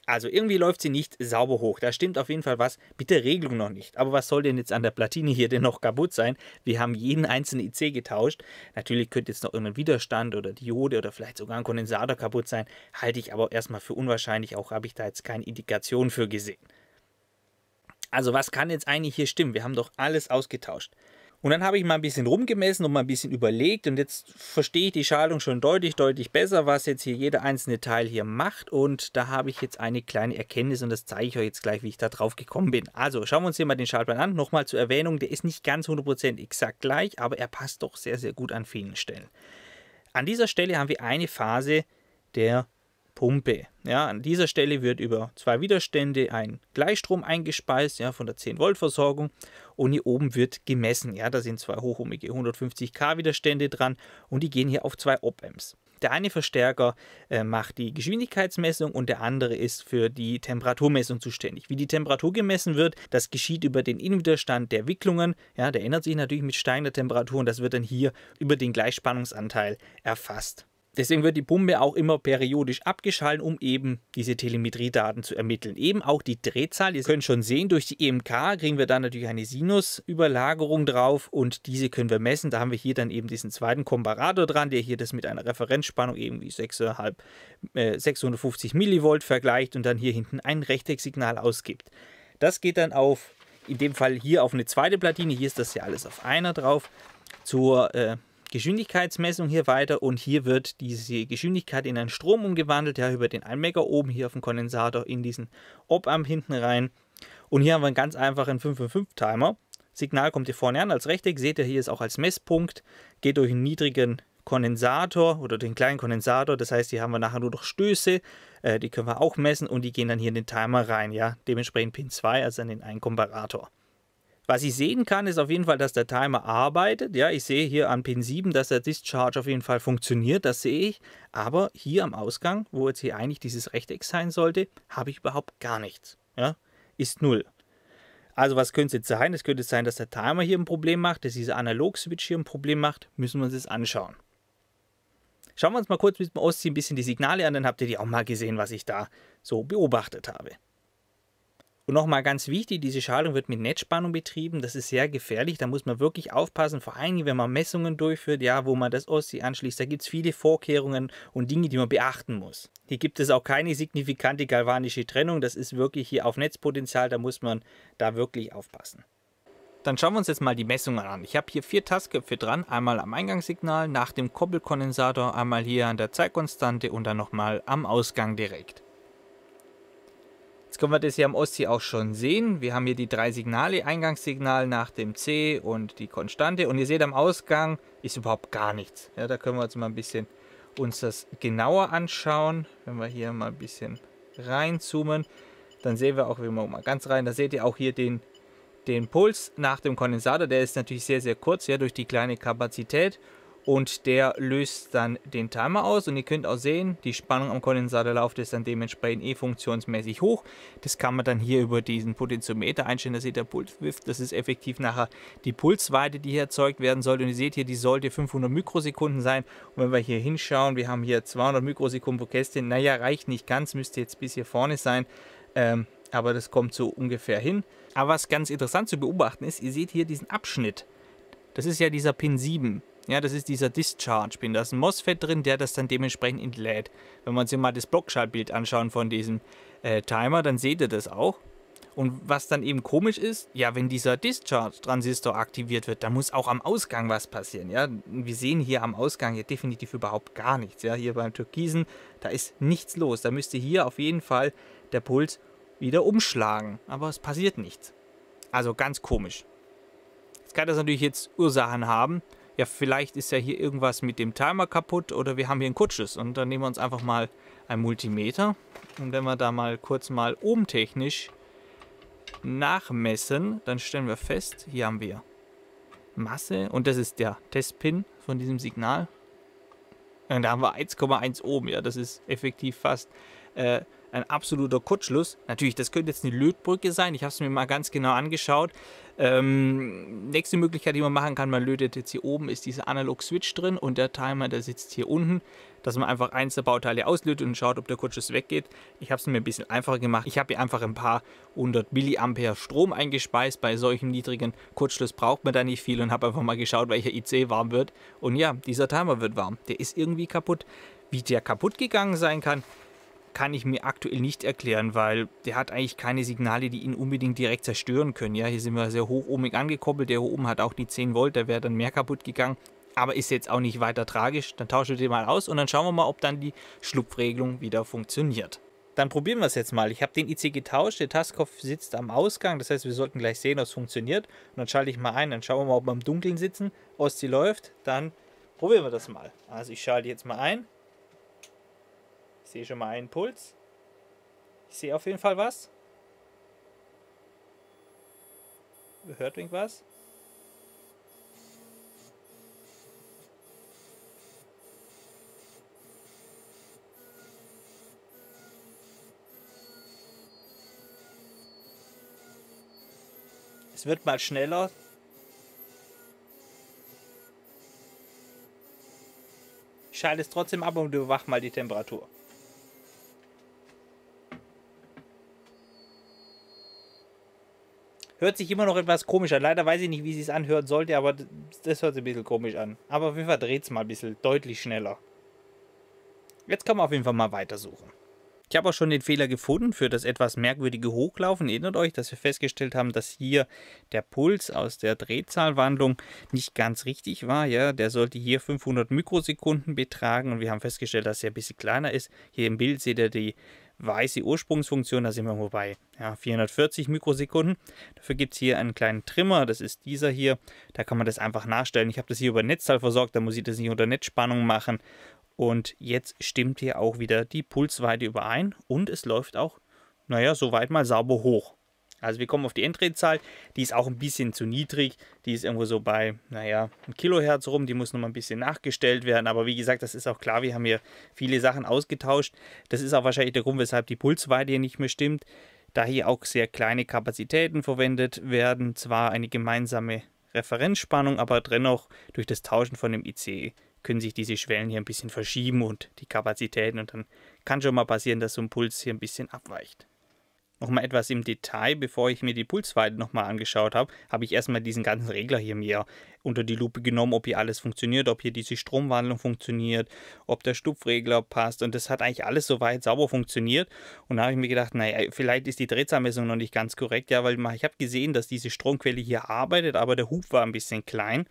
Also irgendwie läuft sie nicht sauber hoch. Da stimmt auf jeden Fall was mit der Regelung noch nicht. Aber was soll denn jetzt an der Platine hier denn noch kaputt sein? Wir haben jeden einzelnen IC getauscht. Natürlich könnte jetzt noch irgendein Widerstand oder Diode oder vielleicht sogar ein Kondensator kaputt sein. Halte ich aber erstmal für unwahrscheinlich. Auch habe ich da jetzt keine Indikation für gesehen. Also was kann jetzt eigentlich hier stimmen? Wir haben doch alles ausgetauscht. Und dann habe ich mal ein bisschen rumgemessen und mal ein bisschen überlegt und jetzt verstehe ich die Schaltung schon deutlich, deutlich besser, was jetzt hier jeder einzelne Teil hier macht und da habe ich jetzt eine kleine Erkenntnis und das zeige ich euch jetzt gleich, wie ich da drauf gekommen bin. Also schauen wir uns hier mal den Schaltplan an. Nochmal zur Erwähnung, der ist nicht ganz 100% exakt gleich, aber er passt doch sehr, sehr gut an vielen Stellen. An dieser Stelle haben wir eine Phase der Pumpe. Ja, an dieser Stelle wird über zwei Widerstände ein Gleichstrom eingespeist, ja, von der 10 Volt Versorgung und hier oben wird gemessen. Ja, da sind zwei hochohmige 150 K Widerstände dran und die gehen hier auf zwei Op-Amps. Der eine Verstärker äh, macht die Geschwindigkeitsmessung und der andere ist für die Temperaturmessung zuständig. Wie die Temperatur gemessen wird, das geschieht über den Innenwiderstand der Wicklungen. Ja, der ändert sich natürlich mit steigender Temperatur und das wird dann hier über den Gleichspannungsanteil erfasst. Deswegen wird die Pumpe auch immer periodisch abgeschaltet, um eben diese Telemetriedaten zu ermitteln. Eben auch die Drehzahl. Ihr könnt schon sehen, durch die EMK kriegen wir dann natürlich eine Sinusüberlagerung drauf und diese können wir messen. Da haben wir hier dann eben diesen zweiten Komparator dran, der hier das mit einer Referenzspannung eben wie 6,5, äh, 650 Millivolt vergleicht und dann hier hinten ein Rechtecksignal ausgibt. Das geht dann auf, in dem Fall hier auf eine zweite Platine. Hier ist das ja alles auf einer drauf. Zur äh, Geschwindigkeitsmessung hier weiter und hier wird diese Geschwindigkeit in einen Strom umgewandelt, ja, über den 1 Mega oben hier auf dem Kondensator in diesen Op-Amp hinten rein. Und hier haben wir einen ganz einfachen 555-Timer. Signal kommt hier vorne an als Rechteck, seht ihr hier ist auch als Messpunkt, geht durch einen niedrigen Kondensator oder den kleinen Kondensator, das heißt, hier haben wir nachher nur noch Stöße, äh, die können wir auch messen und die gehen dann hier in den Timer rein, ja, dementsprechend Pin 2, also in den einen Komparator. Was ich sehen kann, ist auf jeden Fall, dass der Timer arbeitet. Ja, ich sehe hier an Pin 7, dass der Discharge auf jeden Fall funktioniert, das sehe ich. Aber hier am Ausgang, wo jetzt hier eigentlich dieses Rechteck sein sollte, habe ich überhaupt gar nichts. Ja, ist null. Also was könnte es jetzt sein? Es könnte sein, dass der Timer hier ein Problem macht, dass dieser Analog-Switch hier ein Problem macht. Müssen wir uns das anschauen. Schauen wir uns mal kurz mit dem Ausziehen ein bisschen die Signale an, dann habt ihr die auch mal gesehen, was ich da so beobachtet habe. Und nochmal ganz wichtig, diese Schaltung wird mit Netzspannung betrieben. Das ist sehr gefährlich. Da muss man wirklich aufpassen, vor allem wenn man Messungen durchführt, ja, wo man das Ossi anschließt. Da gibt es viele Vorkehrungen und Dinge, die man beachten muss. Hier gibt es auch keine signifikante galvanische Trennung. Das ist wirklich hier auf Netzpotenzial. Da muss man da wirklich aufpassen. Dann schauen wir uns jetzt mal die Messungen an. Ich habe hier vier Tastköpfe dran, einmal am Eingangssignal, nach dem Koppelkondensator, einmal hier an der Zeitkonstante und dann nochmal am Ausgang direkt. Jetzt können wir das hier am Ostsee auch schon sehen. Wir haben hier die drei Signale, Eingangssignal nach dem C und die Konstante. Und ihr seht, am Ausgang ist überhaupt gar nichts. Ja, da können wir uns mal ein bisschen uns das genauer anschauen. Wenn wir hier mal ein bisschen reinzoomen, dann sehen wir auch, wie wir mal ganz rein, da seht ihr auch hier den, den Puls nach dem Kondensator. Der ist natürlich sehr, sehr kurz, ja, durch die kleine Kapazität und der löst dann den Timer aus und ihr könnt auch sehen, die Spannung am Kondensator läuft ist dann dementsprechend eh funktionsmäßig hoch. Das kann man dann hier über diesen Potentiometer einstellen, da seht ihr Pulswift, das ist effektiv nachher die Pulsweite, die hier erzeugt werden sollte und ihr seht hier, die sollte 500 Mikrosekunden sein und wenn wir hier hinschauen, wir haben hier 200 Mikrosekunden pro Kästchen, naja reicht nicht ganz, müsste jetzt bis hier vorne sein, ähm, aber das kommt so ungefähr hin. Aber was ganz interessant zu beobachten ist, ihr seht hier diesen Abschnitt, das ist ja dieser Pin 7 ja, das ist dieser Discharge Pin. Da ist ein MOSFET drin, der das dann dementsprechend entlädt. Wenn wir uns hier mal das Blockschaltbild anschauen von diesem äh, Timer, dann seht ihr das auch. Und was dann eben komisch ist, ja, wenn dieser Discharge-Transistor aktiviert wird, dann muss auch am Ausgang was passieren, ja. Wir sehen hier am Ausgang ja definitiv überhaupt gar nichts, ja. Hier beim Türkisen, da ist nichts los. Da müsste hier auf jeden Fall der Puls wieder umschlagen. Aber es passiert nichts. Also ganz komisch. Jetzt kann das natürlich jetzt Ursachen haben ja, vielleicht ist ja hier irgendwas mit dem Timer kaputt oder wir haben hier einen Kutsches. Und dann nehmen wir uns einfach mal ein Multimeter. Und wenn wir da mal kurz mal ohmtechnisch nachmessen, dann stellen wir fest, hier haben wir Masse. Und das ist der Testpin von diesem Signal. Und da haben wir 1,1 Ohm. Ja, das ist effektiv fast äh, ein absoluter Kurzschluss. Natürlich, das könnte jetzt eine Lötbrücke sein. Ich habe es mir mal ganz genau angeschaut. Ähm, nächste Möglichkeit, die man machen kann, man lötet jetzt hier oben, ist dieser Analog-Switch drin und der Timer, der sitzt hier unten, dass man einfach eins der Bauteile auslötet und schaut, ob der Kurzschluss weggeht. Ich habe es mir ein bisschen einfacher gemacht. Ich habe hier einfach ein paar hundert Milliampere Strom eingespeist. Bei solchem niedrigen Kurzschluss braucht man da nicht viel und habe einfach mal geschaut, welcher IC warm wird. Und ja, dieser Timer wird warm. Der ist irgendwie kaputt. Wie der kaputt gegangen sein kann, kann ich mir aktuell nicht erklären, weil der hat eigentlich keine Signale, die ihn unbedingt direkt zerstören können. Ja, hier sind wir sehr hoch ohmig angekoppelt. Der hier oben hat auch die 10 Volt, da wäre dann mehr kaputt gegangen. Aber ist jetzt auch nicht weiter tragisch. Dann tauschen wir den mal aus und dann schauen wir mal, ob dann die Schlupfregelung wieder funktioniert. Dann probieren wir es jetzt mal. Ich habe den IC getauscht, der Tastkopf sitzt am Ausgang, das heißt, wir sollten gleich sehen, ob es funktioniert. Und dann schalte ich mal ein, dann schauen wir mal, ob wir im Dunkeln sitzen, ob sie läuft. Dann probieren wir das mal. Also ich schalte jetzt mal ein. Ich sehe schon mal einen Puls. Ich sehe auf jeden Fall was. Hört irgendwas? Es wird mal schneller. Ich schalte es trotzdem ab und überwache mal die Temperatur. Hört sich immer noch etwas komisch an. Leider weiß ich nicht, wie sie es anhören sollte, aber das hört sich ein bisschen komisch an. Aber auf jeden Fall dreht es mal ein bisschen deutlich schneller. Jetzt kann man auf jeden Fall mal weitersuchen. Ich habe auch schon den Fehler gefunden für das etwas merkwürdige Hochlaufen. Erinnert euch, dass wir festgestellt haben, dass hier der Puls aus der Drehzahlwandlung nicht ganz richtig war. Ja, der sollte hier 500 Mikrosekunden betragen und wir haben festgestellt, dass er ein bisschen kleiner ist. Hier im Bild seht ihr die weiße Ursprungsfunktion, da sind wir bei ja, 440 Mikrosekunden. Dafür gibt es hier einen kleinen Trimmer, das ist dieser hier. Da kann man das einfach nachstellen. Ich habe das hier über Netzteil versorgt, da muss ich das nicht unter Netzspannung machen. Und jetzt stimmt hier auch wieder die Pulsweite überein und es läuft auch, naja, soweit mal sauber hoch. Also wir kommen auf die Enddrehzahl, die ist auch ein bisschen zu niedrig, die ist irgendwo so bei, naja, ein Kilohertz rum, die muss nochmal ein bisschen nachgestellt werden, aber wie gesagt, das ist auch klar, wir haben hier viele Sachen ausgetauscht, das ist auch wahrscheinlich der Grund, weshalb die Pulsweite hier nicht mehr stimmt, da hier auch sehr kleine Kapazitäten verwendet werden, zwar eine gemeinsame Referenzspannung, aber dennoch durch das Tauschen von dem ICE können sich diese Schwellen hier ein bisschen verschieben und die Kapazitäten und dann kann schon mal passieren, dass so ein Puls hier ein bisschen abweicht nochmal etwas im Detail, bevor ich mir die Pulsweite nochmal angeschaut habe, habe ich erstmal diesen ganzen Regler hier mir unter die Lupe genommen, ob hier alles funktioniert, ob hier diese Stromwandlung funktioniert, ob der Stupfregler passt und das hat eigentlich alles soweit sauber funktioniert und da habe ich mir gedacht, naja, vielleicht ist die Drehzahlmessung noch nicht ganz korrekt, ja, weil ich habe gesehen, dass diese Stromquelle hier arbeitet, aber der Hub war ein bisschen klein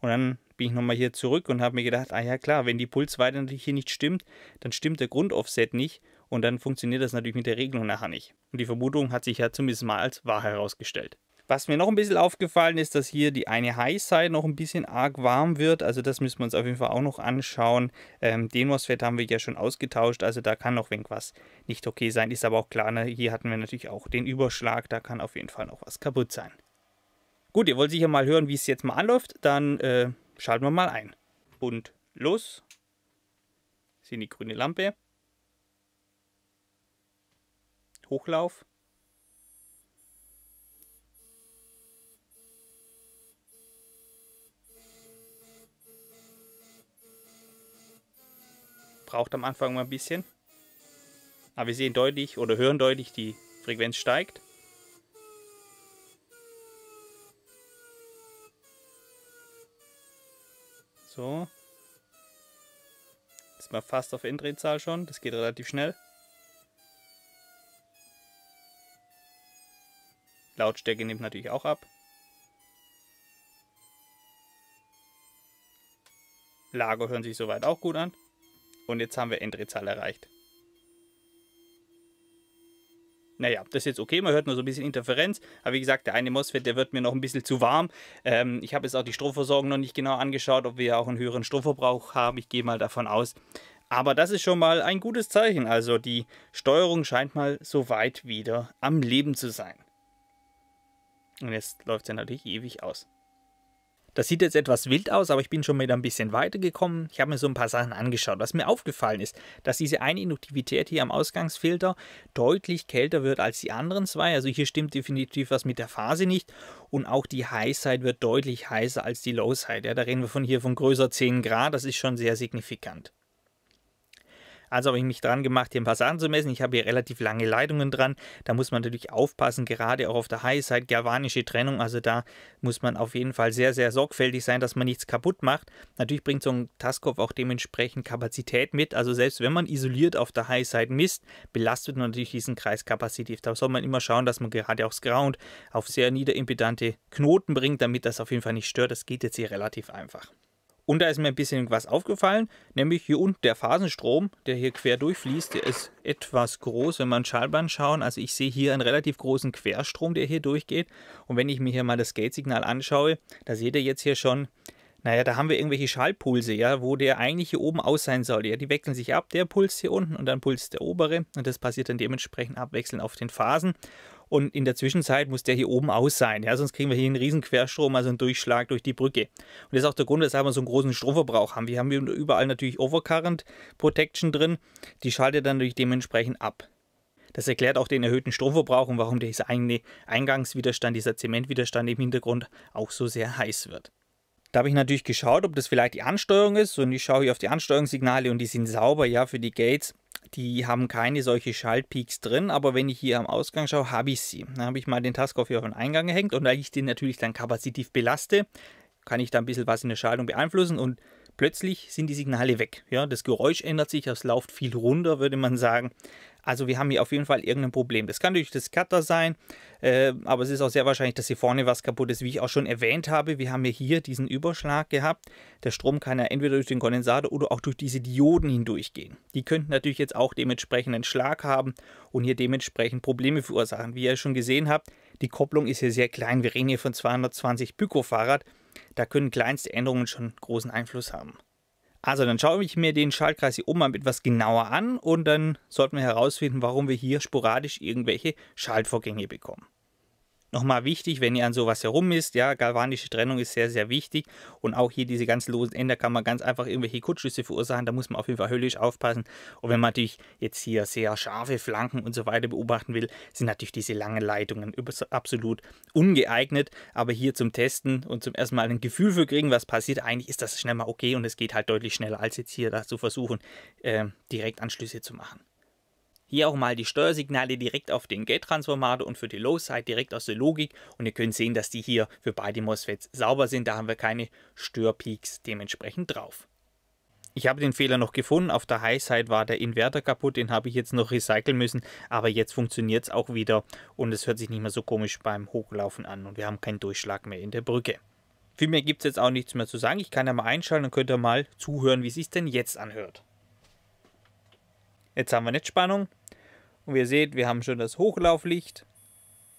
und dann bin ich nochmal hier zurück und habe mir gedacht, ah ja klar, wenn die Pulsweite natürlich hier nicht stimmt, dann stimmt der Grundoffset nicht und dann funktioniert das natürlich mit der Regelung nachher nicht. Und die Vermutung hat sich ja zumindest mal als wahr herausgestellt. Was mir noch ein bisschen aufgefallen ist, dass hier die eine High-Side noch ein bisschen arg warm wird. Also das müssen wir uns auf jeden Fall auch noch anschauen. Ähm, den MOSFET haben wir ja schon ausgetauscht, also da kann noch irgendwas nicht okay sein. Ist aber auch klar, ne? hier hatten wir natürlich auch den Überschlag, da kann auf jeden Fall noch was kaputt sein. Gut, ihr wollt sicher mal hören, wie es jetzt mal anläuft, dann äh, schalten wir mal ein. Und los. Sind die grüne Lampe. Hochlauf. Braucht am Anfang mal ein bisschen. Aber wir sehen deutlich oder hören deutlich, die Frequenz steigt. So. Jetzt mal fast auf Enddrehzahl schon. Das geht relativ schnell. Lautstärke nimmt natürlich auch ab. Lager hören sich soweit auch gut an. Und jetzt haben wir Endrehzahl erreicht. Naja, das ist jetzt okay, man hört nur so ein bisschen Interferenz. Aber wie gesagt, der eine MOSFET, der wird mir noch ein bisschen zu warm. Ähm, ich habe jetzt auch die Stromversorgung noch nicht genau angeschaut, ob wir auch einen höheren Stromverbrauch haben. Ich gehe mal davon aus. Aber das ist schon mal ein gutes Zeichen. Also die Steuerung scheint mal soweit wieder am Leben zu sein. Und jetzt läuft es ja natürlich ewig aus. Das sieht jetzt etwas wild aus, aber ich bin schon wieder ein bisschen weiter gekommen. Ich habe mir so ein paar Sachen angeschaut. Was mir aufgefallen ist, dass diese eine Induktivität hier am Ausgangsfilter deutlich kälter wird als die anderen zwei. Also hier stimmt definitiv was mit der Phase nicht. Und auch die High-Side wird deutlich heißer als die Low-Side. Ja, da reden wir von hier von größer 10 Grad. Das ist schon sehr signifikant. Also habe ich mich dran gemacht, hier ein paar Sachen zu messen. Ich habe hier relativ lange Leitungen dran. Da muss man natürlich aufpassen, gerade auch auf der High-Side, galvanische Trennung. Also da muss man auf jeden Fall sehr, sehr sorgfältig sein, dass man nichts kaputt macht. Natürlich bringt so ein Taskov auch dementsprechend Kapazität mit. Also selbst wenn man isoliert auf der High-Side misst, belastet man natürlich diesen Kreis kapazitiv. Da soll man immer schauen, dass man gerade aufs Ground auf sehr niederimpedante Knoten bringt, damit das auf jeden Fall nicht stört. Das geht jetzt hier relativ einfach. Und da ist mir ein bisschen was aufgefallen, nämlich hier unten der Phasenstrom, der hier quer durchfließt, der ist etwas groß, wenn man Schallband schauen. Also ich sehe hier einen relativ großen Querstrom, der hier durchgeht. Und wenn ich mir hier mal das Gate-Signal anschaue, da seht ihr jetzt hier schon, naja, da haben wir irgendwelche Schallpulse, ja, wo der eigentlich hier oben aus sein soll. Ja, die wechseln sich ab, der Puls hier unten und dann Puls der obere. Und das passiert dann dementsprechend abwechselnd auf den Phasen. Und in der Zwischenzeit muss der hier oben aus sein, ja, sonst kriegen wir hier einen riesen Querstrom, also einen Durchschlag durch die Brücke. Und das ist auch der Grund, weshalb wir so einen großen Stromverbrauch haben. Wir haben überall natürlich Overcurrent Protection drin, die schaltet dann natürlich dementsprechend ab. Das erklärt auch den erhöhten Stromverbrauch und warum dieser Eingangswiderstand, dieser Zementwiderstand im Hintergrund auch so sehr heiß wird. Da habe ich natürlich geschaut, ob das vielleicht die Ansteuerung ist und ich schaue hier auf die Ansteuerungssignale und die sind sauber, ja, für die Gates die haben keine solche Schaltpeaks drin, aber wenn ich hier am Ausgang schaue, habe ich sie. Dann habe ich mal den Taskhoff hier auf den Eingang gehängt und da ich den natürlich dann kapazitiv belaste, kann ich da ein bisschen was in der Schaltung beeinflussen und Plötzlich sind die Signale weg. Ja, das Geräusch ändert sich, es läuft viel runter, würde man sagen. Also wir haben hier auf jeden Fall irgendein Problem. Das kann durch das Cutter sein, äh, aber es ist auch sehr wahrscheinlich, dass hier vorne was kaputt ist. Wie ich auch schon erwähnt habe, wir haben hier diesen Überschlag gehabt. Der Strom kann ja entweder durch den Kondensator oder auch durch diese Dioden hindurchgehen. Die könnten natürlich jetzt auch dementsprechenden Schlag haben und hier dementsprechend Probleme verursachen. Wie ihr schon gesehen habt, die Kopplung ist hier sehr klein. Wir reden hier von 220 Pico-Fahrrad. Da können kleinste Änderungen schon großen Einfluss haben. Also dann schaue ich mir den Schaltkreis hier oben mal etwas genauer an und dann sollten wir herausfinden, warum wir hier sporadisch irgendwelche Schaltvorgänge bekommen nochmal wichtig, wenn ihr an sowas herum ist, ja, galvanische Trennung ist sehr, sehr wichtig und auch hier diese ganzen losen Ender kann man ganz einfach irgendwelche Kurzschüsse verursachen, da muss man auf jeden Fall höllisch aufpassen und wenn man natürlich jetzt hier sehr scharfe Flanken und so weiter beobachten will, sind natürlich diese langen Leitungen absolut ungeeignet, aber hier zum Testen und zum ersten Mal ein Gefühl für kriegen, was passiert, eigentlich ist das schnell mal okay und es geht halt deutlich schneller, als jetzt hier da zu versuchen, äh, direkt Anschlüsse zu machen. Hier auch mal die Steuersignale direkt auf den Gate-Transformator und für die Low-Side direkt aus der Logik. Und ihr könnt sehen, dass die hier für beide MOSFETs sauber sind. Da haben wir keine Störpeaks dementsprechend drauf. Ich habe den Fehler noch gefunden. Auf der High-Side war der Inverter kaputt. Den habe ich jetzt noch recyceln müssen. Aber jetzt funktioniert es auch wieder. Und es hört sich nicht mehr so komisch beim Hochlaufen an. Und wir haben keinen Durchschlag mehr in der Brücke. Viel mehr gibt es jetzt auch nichts mehr zu sagen. Ich kann ja mal einschalten und könnt ihr mal zuhören, wie es sich denn jetzt anhört. Jetzt haben wir Netzspannung, und wie ihr seht, wir haben schon das Hochlauflicht.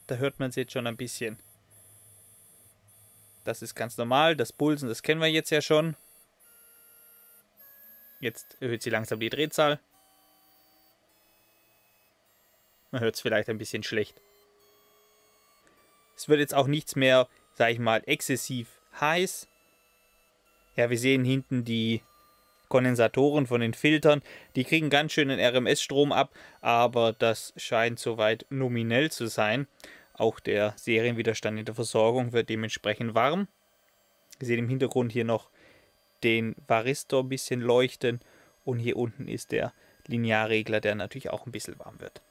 Da hört man es jetzt schon ein bisschen. Das ist ganz normal. Das Pulsen, das kennen wir jetzt ja schon. Jetzt erhöht sie langsam die Drehzahl. Man hört es vielleicht ein bisschen schlecht. Es wird jetzt auch nichts mehr, sag ich mal, exzessiv heiß. Ja, wir sehen hinten die Kondensatoren, von den Filtern. Die kriegen ganz schön den RMS-Strom ab, aber das scheint soweit nominell zu sein. Auch der Serienwiderstand in der Versorgung wird dementsprechend warm. Ihr seht im Hintergrund hier noch den Varistor ein bisschen leuchten und hier unten ist der Linearregler, der natürlich auch ein bisschen warm wird.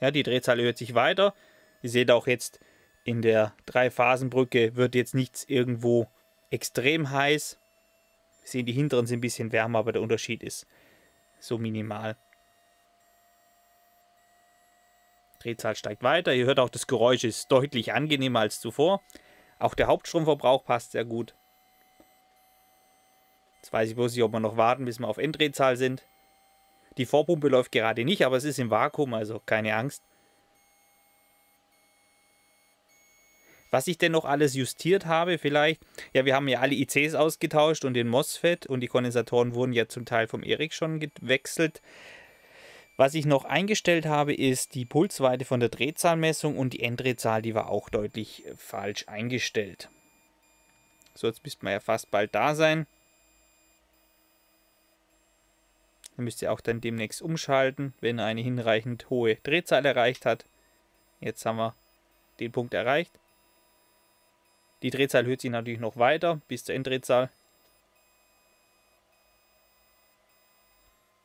Ja, die Drehzahl erhöht sich weiter. Ihr seht auch jetzt in der Dreiphasenbrücke wird jetzt nichts irgendwo extrem heiß. Wir sehen, die hinteren sind ein bisschen wärmer, aber der Unterschied ist so minimal. Drehzahl steigt weiter. Ihr hört auch, das Geräusch ist deutlich angenehmer als zuvor. Auch der Hauptstromverbrauch passt sehr gut. Jetzt weiß ich bloß nicht, ob wir noch warten, bis wir auf Enddrehzahl sind. Die Vorpumpe läuft gerade nicht, aber es ist im Vakuum, also keine Angst. Was ich denn noch alles justiert habe, vielleicht, ja, wir haben ja alle ICs ausgetauscht und den MOSFET und die Kondensatoren wurden ja zum Teil vom Erik schon gewechselt. Was ich noch eingestellt habe, ist die Pulsweite von der Drehzahlmessung und die Enddrehzahl, die war auch deutlich äh, falsch eingestellt. So, jetzt müsste man ja fast bald da sein. Ihr müsst ja auch dann demnächst umschalten, wenn er eine hinreichend hohe Drehzahl erreicht hat. Jetzt haben wir den Punkt erreicht. Die Drehzahl erhöht sich natürlich noch weiter bis zur Enddrehzahl.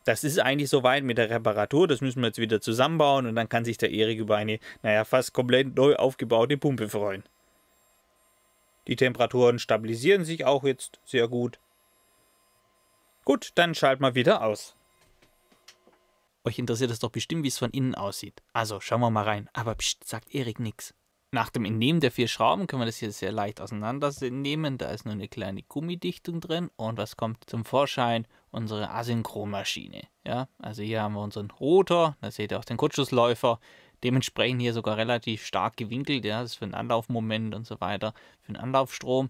Das ist eigentlich soweit mit der Reparatur. Das müssen wir jetzt wieder zusammenbauen und dann kann sich der Erik über eine, naja, fast komplett neu aufgebaute Pumpe freuen. Die Temperaturen stabilisieren sich auch jetzt sehr gut. Gut, dann schalten wir wieder aus. Euch interessiert es doch bestimmt, wie es von innen aussieht. Also schauen wir mal rein. Aber pst, sagt Erik nichts nach dem Entnehmen der vier Schrauben können wir das hier sehr leicht auseinandernehmen. Da ist nur eine kleine Gummidichtung drin. Und was kommt zum Vorschein? Unsere Asynchromaschine. Ja, also hier haben wir unseren Rotor. Da seht ihr auch den Kurzschlussläufer. Dementsprechend hier sogar relativ stark gewinkelt. Ja, das ist für den Anlaufmoment und so weiter. Für den Anlaufstrom.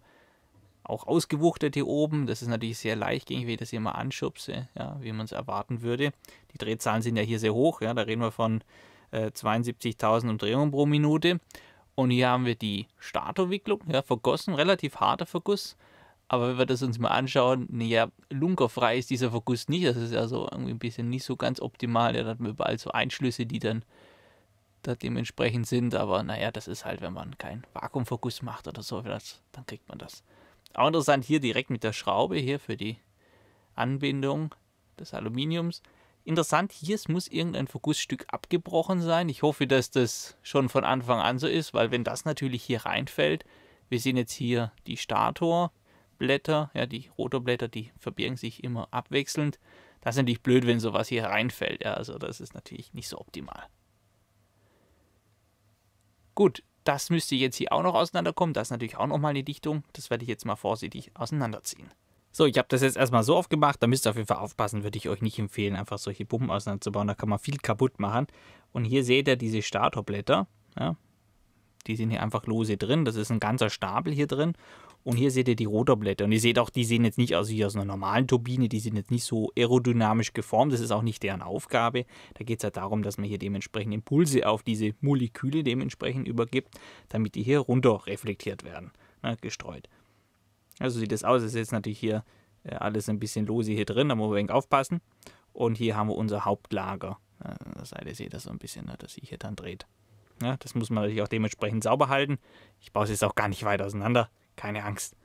Auch ausgewuchtet hier oben. Das ist natürlich sehr leicht, wie ich das hier mal anschubse. Ja, wie man es erwarten würde. Die Drehzahlen sind ja hier sehr hoch. Ja, da reden wir von äh, 72.000 Umdrehungen pro Minute. Und hier haben wir die Startowicklung, ja, vergossen, relativ harter Verguss. Aber wenn wir das uns mal anschauen, naja, lunkerfrei ist dieser Verguss nicht. Das ist ja so irgendwie ein bisschen nicht so ganz optimal. Ja, da hat man überall so Einschlüsse, die dann da dementsprechend sind. Aber naja, das ist halt, wenn man keinen Vakuumverguss macht oder so, dann kriegt man das. Auch interessant hier direkt mit der Schraube hier für die Anbindung des Aluminiums. Interessant hier, muss irgendein Vergussstück abgebrochen sein. Ich hoffe, dass das schon von Anfang an so ist, weil wenn das natürlich hier reinfällt, wir sehen jetzt hier die Statorblätter, ja, die Rotorblätter, die verbirgen sich immer abwechselnd. Das ist natürlich blöd, wenn sowas hier reinfällt. Ja, also das ist natürlich nicht so optimal. Gut, das müsste jetzt hier auch noch auseinanderkommen. Das ist natürlich auch nochmal eine Dichtung. Das werde ich jetzt mal vorsichtig auseinanderziehen. So, ich habe das jetzt erstmal so aufgemacht. Da müsst ihr auf jeden Fall aufpassen, würde ich euch nicht empfehlen, einfach solche Pumpen auseinanderzubauen. Da kann man viel kaputt machen. Und hier seht ihr diese Statorblätter. Ja? Die sind hier einfach lose drin. Das ist ein ganzer Stapel hier drin. Und hier seht ihr die Rotorblätter. Und ihr seht auch, die sehen jetzt nicht aus wie aus einer normalen Turbine. Die sind jetzt nicht so aerodynamisch geformt. Das ist auch nicht deren Aufgabe. Da geht es halt darum, dass man hier dementsprechend Impulse auf diese Moleküle dementsprechend übergibt, damit die hier runter reflektiert werden, ne, gestreut. Also sieht es aus. Es ist jetzt natürlich hier äh, alles ein bisschen lose hier drin, da muss man ein wenig aufpassen. Und hier haben wir unser Hauptlager. Äh, an der Seite seht ihr das so ein bisschen, ne, dass sich hier dann dreht. Ja, das muss man natürlich auch dementsprechend sauber halten. Ich baue es jetzt auch gar nicht weit auseinander. Keine Angst.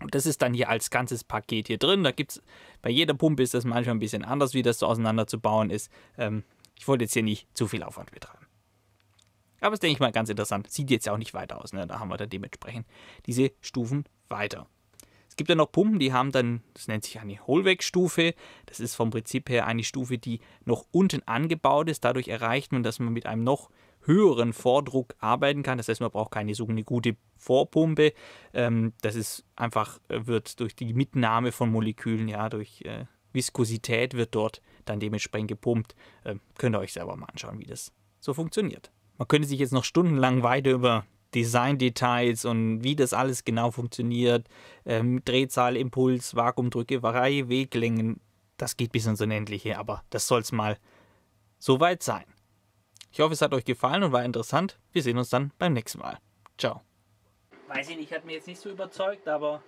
Und das ist dann hier als ganzes Paket hier drin. Da gibt's, bei jeder Pumpe ist das manchmal ein bisschen anders, wie das so auseinanderzubauen ist. Ähm, ich wollte jetzt hier nicht zu viel Aufwand betreiben. Aber das denke ich mal ganz interessant. Sieht jetzt ja auch nicht weiter aus. Ne? Da haben wir dann dementsprechend diese Stufen weiter. Es gibt dann noch Pumpen, die haben dann, das nennt sich eine Hohlwegstufe. Das ist vom Prinzip her eine Stufe, die noch unten angebaut ist. Dadurch erreicht man, dass man mit einem noch höheren Vordruck arbeiten kann. Das heißt, man braucht keine so eine gute Vorpumpe. Ähm, das ist einfach, äh, wird durch die Mitnahme von Molekülen, ja, durch äh, Viskosität wird dort dann dementsprechend gepumpt. Ähm, könnt ihr euch selber mal anschauen, wie das so funktioniert. Man könnte sich jetzt noch stundenlang weiter über Design-Details und wie das alles genau funktioniert, ähm, Drehzahl, Impuls, Vakuumdrücke, Vakuumdrückerei, Weglängen, das geht bis ins Unendliche, aber das soll es mal soweit sein. Ich hoffe, es hat euch gefallen und war interessant. Wir sehen uns dann beim nächsten Mal. Ciao. Weiß ich nicht, hat mir jetzt nicht so überzeugt, aber